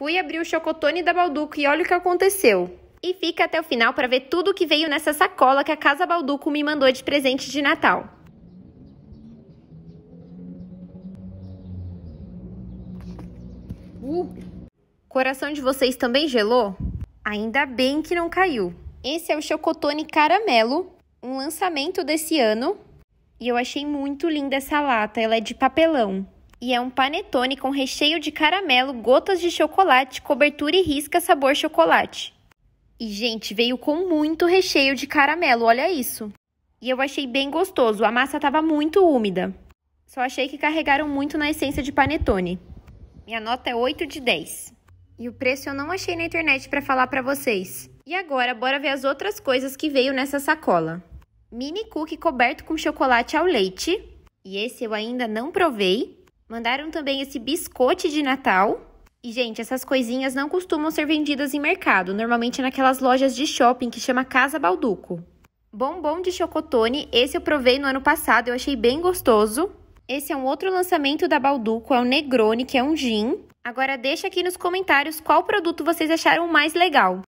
Fui abrir o chocotone da Balduco e olha o que aconteceu. E fica até o final para ver tudo o que veio nessa sacola que a Casa Balduco me mandou de presente de Natal. Uh. Coração de vocês também gelou? Ainda bem que não caiu. Esse é o Chocotone Caramelo, um lançamento desse ano. E eu achei muito linda essa lata, ela é de papelão. E é um panetone com recheio de caramelo, gotas de chocolate, cobertura e risca sabor chocolate. E, gente, veio com muito recheio de caramelo, olha isso. E eu achei bem gostoso, a massa estava muito úmida. Só achei que carregaram muito na essência de panetone. Minha nota é 8 de 10. E o preço eu não achei na internet para falar para vocês. E agora, bora ver as outras coisas que veio nessa sacola. Mini cookie coberto com chocolate ao leite. E esse eu ainda não provei. Mandaram também esse biscote de Natal. E, gente, essas coisinhas não costumam ser vendidas em mercado, normalmente naquelas lojas de shopping que chama Casa Balduco. Bombom de chocotone, esse eu provei no ano passado, eu achei bem gostoso. Esse é um outro lançamento da Balduco, é o Negroni, que é um gin. Agora deixa aqui nos comentários qual produto vocês acharam mais legal.